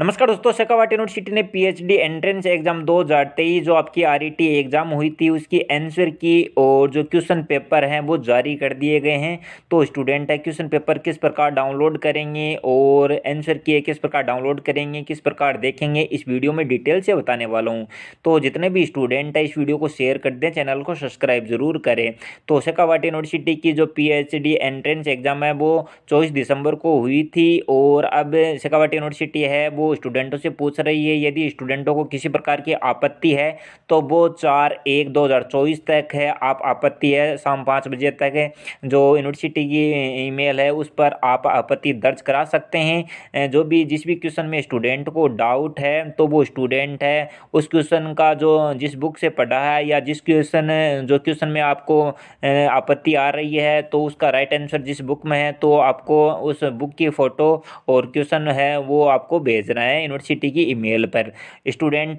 नमस्कार दोस्तों शेखावाट यूनिवर्सिटी ने पीएचडी एंट्रेंस एग्जाम 2023 जो आपकी आरईटी एग्जाम e हुई थी उसकी आंसर की और जो क्वेश्चन पेपर हैं वो जारी कर दिए गए हैं तो स्टूडेंट है क्वेश्चन पेपर किस प्रकार डाउनलोड करेंगे और आंसर की किस प्रकार डाउनलोड करेंगे किस प्रकार देखेंगे इस वीडियो में डिटेल से बताने वाला हूँ तो जितने भी स्टूडेंट है इस वीडियो को शेयर कर दें चैनल को सब्सक्राइब जरूर करें तो शेखावाट यूनिवर्सिटी की जो पी एंट्रेंस एग्जाम है वो चौबीस दिसंबर को हुई थी और अब शेखावाट यूनिवर्सिटी है वो वो स्टूडेंटों से पूछ रही है यदि स्टूडेंटों को किसी प्रकार की आपत्ति है तो वो चार एक दो हज़ार चौबीस तक है आप आपत्ति है शाम पाँच बजे तक जो यूनिवर्सिटी की ईमेल है उस पर आप आपत्ति दर्ज करा सकते हैं जो भी जिस भी क्वेश्चन में स्टूडेंट को डाउट है तो वो स्टूडेंट है उस क्वेश्चन का जो जिस बुक से पढ़ा है या जिस क्वेश्चन जो क्वेश्चन में आपको आपत्ति आ रही है तो उसका राइट आंसर जिस बुक में है तो आपको उस बुक की फ़ोटो और क्वेश्चन है वो आपको भेज भेजना है यूनिवर्सिटी की ईमेल पर स्टूडेंट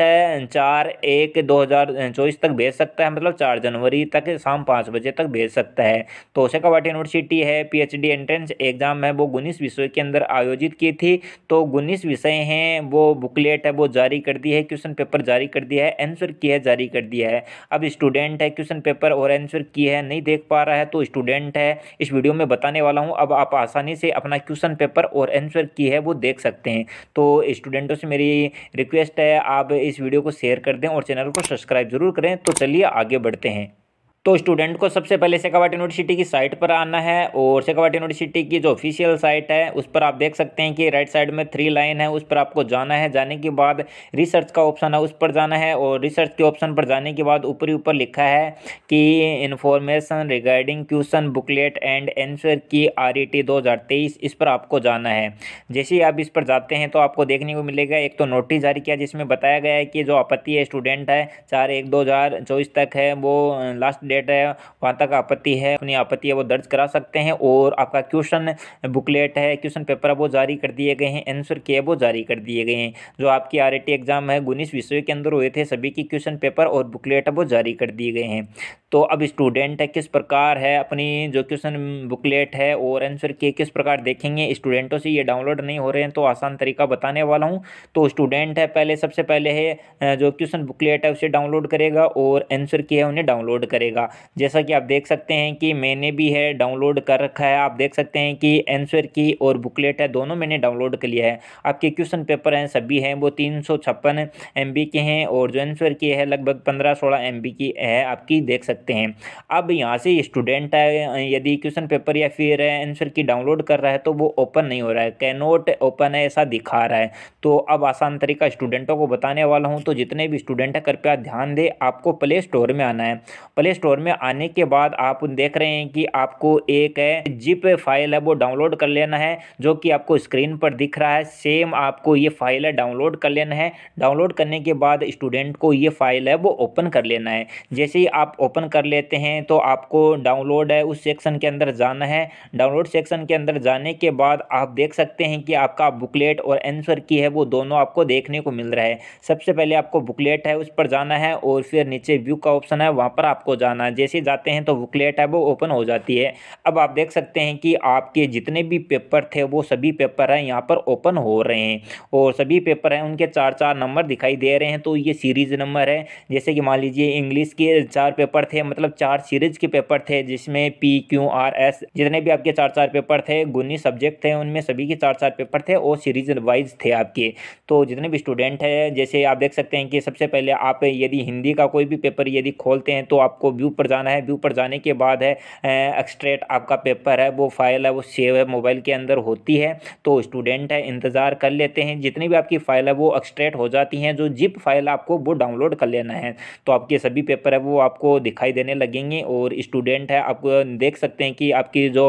चार एक दो हज़ार चौबीस तक भेज सकता है मतलब चार जनवरी तक शाम पाँच बजे तक भेज सकता है तो शेखावाटी यूनिवर्सिटी है पीएचडी एंट्रेंस एग्ज़ाम है वो उन्नीस विषय के अंदर आयोजित की थी तो उन्नीस विषय हैं वो बुकलेट है वो जारी कर दी है क्वेश्चन पेपर जारी कर दिया है आंसर की है जारी कर दिया है अब स्टूडेंट है क्वेश्चन पेपर और आंसर की है नहीं देख पा रहा है तो स्टूडेंट है इस वीडियो में बताने वाला हूँ अब आप आसानी से अपना क्वेश्चन पेपर और आंसर की है वो देख सकते हैं तो स्टूडेंटों से मेरी रिक्वेस्ट है आप इस वीडियो को शेयर कर दें और चैनल को सब्सक्राइब ज़रूर करें तो चलिए आगे बढ़ते हैं तो स्टूडेंट को सबसे पहले सेकावाट यूनिवर्सिटी की साइट पर आना है और सेकावाट यूनिवर्सिटी की जो ऑफिशियल साइट है उस पर आप देख सकते हैं कि राइट साइड में थ्री लाइन है उस पर आपको जाना है जाने के बाद रिसर्च का ऑप्शन है उस पर जाना है और रिसर्च के ऑप्शन पर जाने के बाद ऊपरी ऊपर लिखा है कि information regarding question booklet and answer key आर ई इस पर आपको जाना है जैसे ही आप इस पर जाते हैं तो आपको देखने को मिलेगा एक तो नोटिस जारी किया जिसमें बताया गया है कि जो आपत्ति है स्टूडेंट है चार एक दो तक है वो लास्ट डेट है वहाँ तक आपत्ति है अपनी आपत्ति है वो दर्ज करा सकते हैं और आपका क्वेश्चन बुकलेट है क्वेश्चन पेपर वो जारी कर दिए गए हैं आंसर के वो जारी कर दिए गए हैं जो आपकी आर एग्ज़ाम है उन्नीस विषय के अंदर हुए थे सभी की क्वेश्चन पेपर और बुकलेट वो जारी कर दिए गए हैं तो अब स्टूडेंट है किस प्रकार है अपनी जो क्वेश्चन बुकलेट है और आंसर के किस प्रकार देखेंगे स्टूडेंटों से ये डाउनलोड नहीं हो रहे हैं तो आसान तरीका बताने वाला हूँ तो स्टूडेंट है पहले सबसे पहले है जो क्वेश्चन बुकलेट है उसे डाउनलोड करेगा और आंसर की है उन्हें डाउनलोड करेगा होगा जैसा कि आप देख सकते हैं कि मैंने भी है डाउनलोड कर रखा है आप देख सकते हैं कि एंसर की और बुकलेट है दोनों मैंने डाउनलोड कर लिया है आपके क्वेश्चन पेपर हैं सभी हैं वो तीन सौ छप्पन एम बी के हैं और जो एंसर की है लगभग पंद्रह सोलह एम बी की है आपकी देख सकते हैं अब यहाँ से स्टूडेंट है यदि क्वेश्चन पेपर या फिर एंसर की डाउनलोड कर रहा है तो वो ओपन नहीं हो रहा है कैनोट ओपन है ऐसा दिखा रहा है तो अब आसान तरीका स्टूडेंटों को बताने वाला हूँ तो जितने भी स्टूडेंट है कृपया ध्यान दें आपको प्ले स्टोर में आना है प्ले स्टोर स्टोर में आने के बाद आप देख रहे हैं कि आपको एक जिप फाइल है वो डाउनलोड कर लेना है जो कि आपको स्क्रीन पर दिख रहा है सेम आपको ये फाइल है डाउनलोड कर लेना है डाउनलोड करने के बाद स्टूडेंट को ये फाइल है वो ओपन कर लेना है जैसे ही आप ओपन कर लेते हैं तो आपको डाउनलोड है उस सेक्शन के अंदर जाना है डाउनलोड सेक्शन के अंदर जाने के बाद आप देख सकते हैं कि आपका बुकलेट और एंसर की है वो दोनों आपको देखने को मिल रहा है सबसे पहले आपको बुकलेट है उस पर जाना है और फिर नीचे व्यू का ऑप्शन है वहाँ पर आपको जाना आना जैसे जाते हैं तो बुकलेट है वो ओपन हो जाती है अब आप देख सकते हैं कि आपके जितने भी पेपर थे वो सभी पेपर हैं यहाँ पर ओपन हो रहे हैं और सभी पेपर हैं उनके चार चार नंबर दिखाई दे रहे हैं तो ये सीरीज़ नंबर है जैसे कि मान लीजिए इंग्लिश के चार पेपर थे मतलब चार सीरीज के पेपर थे जिसमें पी क्यू आर एस जितने भी आपके चार चार पेपर थे गुन्नी सब्जेक्ट थे उनमें सभी के चार चार पेपर थे और सीरीज वाइज थे आपके तो जितने भी स्टूडेंट हैं जैसे आप देख सकते हैं कि सबसे पहले आप यदि हिंदी का कोई भी पेपर यदि खोलते हैं तो आपको व्यू व्यू पर जाना है व्यू पर जाने के बाद है एक्सट्रेट आपका पेपर है वो फाइल है वो सेव है मोबाइल के अंदर होती है तो स्टूडेंट है इंतज़ार कर लेते हैं जितनी भी आपकी फ़ाइल है वो एक्सट्रेट हो जाती हैं जो जिप फाइल आपको वो डाउनलोड कर लेना है तो आपके सभी पेपर है वो आपको दिखाई देने लगेंगे और स्टूडेंट है आप देख सकते हैं कि आपकी जो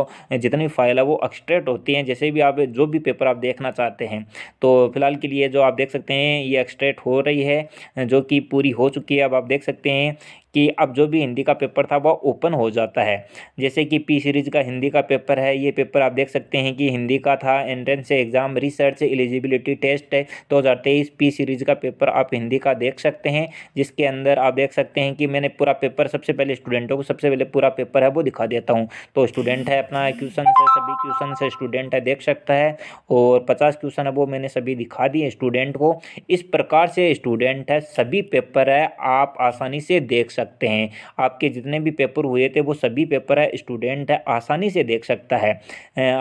जितनी भी फाइल है वो एक्सट्रेट होती हैं जैसे भी आप जो भी पेपर आप देखना चाहते हैं तो फिलहाल के लिए जो आप देख सकते हैं ये एक्सट्रेट हो रही है जो कि पूरी हो चुकी है अब आप देख सकते हैं कि अब जो भी हिंदी का पेपर था वह ओपन हो जाता है जैसे कि पी सीरीज़ का हिंदी का पेपर है ये पेपर आप देख सकते हैं कि हिंदी का था entrance exam research eligibility test है दो हज़ार तेईस पी सीरीज़ का पेपर आप हिंदी का देख सकते हैं जिसके अंदर आप देख सकते हैं कि मैंने पूरा पेपर सबसे पहले स्टूडेंटों को सबसे पहले पूरा पेपर है वो दिखा देता हूँ तो स्टूडेंट है अपना क्वेश्चन से सभी क्वेश्चन से स्टूडेंट है देख सकता है और पचास क्वेश्चन है वो मैंने सभी दिखा दिए स्टूडेंट को इस प्रकार से स्टूडेंट है सभी पेपर है आप आसानी से देख सकते सकते हैं आपके जितने भी पेपर हुए थे वो सभी पेपर है स्टूडेंट है आसानी से देख सकता है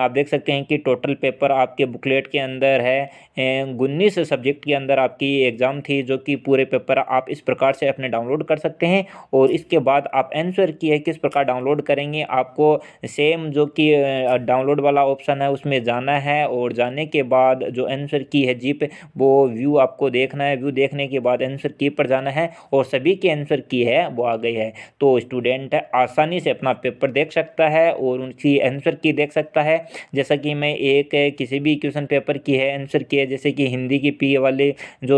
आप देख सकते हैं कि टोटल पेपर आपके बुकलेट के अंदर है उन्नीस सब्जेक्ट के अंदर आपकी एग्ज़ाम थी जो कि पूरे पेपर आप इस प्रकार से अपने डाउनलोड कर सकते हैं और इसके बाद आप आंसर की है किस प्रकार डाउनलोड करेंगे आपको सेम जो कि डाउनलोड वाला ऑप्शन है उसमें जाना है और जाने के बाद जो आंसर की है जीप वो व्यू आपको देखना है व्यू देखने के बाद आंसर की पर जाना है और सभी के आंसर की है वो आ गई है तो स्टूडेंट आसानी से अपना पेपर देख सकता है और उनकी आंसर की देख सकता है जैसा कि मैं एक किसी भी क्वेश्चन पेपर की है आंसर की है जैसे कि हिंदी की पी वाली जो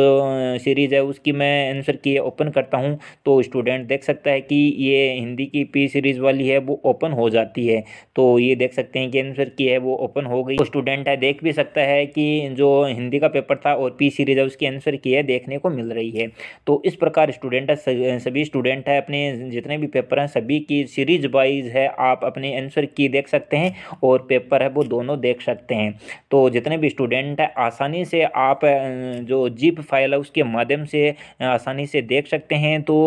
सीरीज़ है उसकी मैं आंसर की ओपन करता हूँ तो स्टूडेंट देख सकता है कि ये हिंदी की पी सीरीज़ वाली है वो ओपन हो जाती है तो ये देख सकते हैं कि आंसर की है वो ओपन हो गई तो स्टूडेंट है देख भी सकता है कि जो हिंदी का पेपर था और पी सीरीज़ है उसकी आंसर की है देखने को मिल रही है तो इस प्रकार स्टूडेंट सभी स्टूडेंट इम्पोर्टेंट है अपने जितने भी पेपर हैं सभी की सीरीज वाइज है आप अपने आंसर की देख सकते हैं और पेपर है वो दोनों देख सकते हैं तो जितने भी स्टूडेंट हैं आसानी से आप जो जीप फाइल है उसके माध्यम से आसानी से देख सकते हैं तो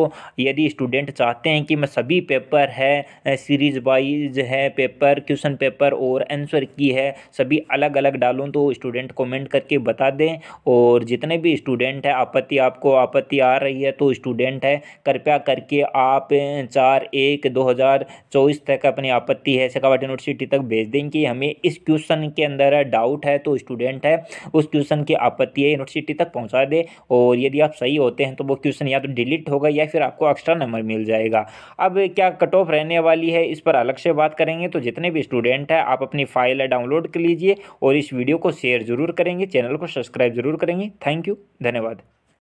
यदि स्टूडेंट चाहते हैं कि मैं सभी पेपर है सीरीज वाइज है पेपर क्वेश्चन पेपर और आंसर की है सभी अलग अलग डालूँ तो स्टूडेंट कॉमेंट करके बता दें और जितने भी स्टूडेंट है आपत्ति आपको आपत्ति आ रही है तो स्टूडेंट है कृपया कर करके आप चार एक दो हज़ार चौबीस तक अपनी आपत्ति है सकावट यूनिवर्सिटी तक भेज दें कि हमें इस क्वेश्चन के अंदर डाउट है तो स्टूडेंट है उस क्वेश्चन की आपत्ति है यूनिवर्सिटी तक पहुँचा दे और यदि आप सही होते हैं तो वो क्वेश्चन या तो डिलीट होगा या फिर आपको एक्स्ट्रा नंबर मिल जाएगा अब क्या कट ऑफ रहने वाली है इस पर अलग से बात करेंगे तो जितने भी स्टूडेंट हैं आप अपनी फाइल डाउनलोड कर लीजिए और इस वीडियो को शेयर ज़रूर करेंगे चैनल को सब्सक्राइब ज़रूर करेंगे थैंक यू धन्यवाद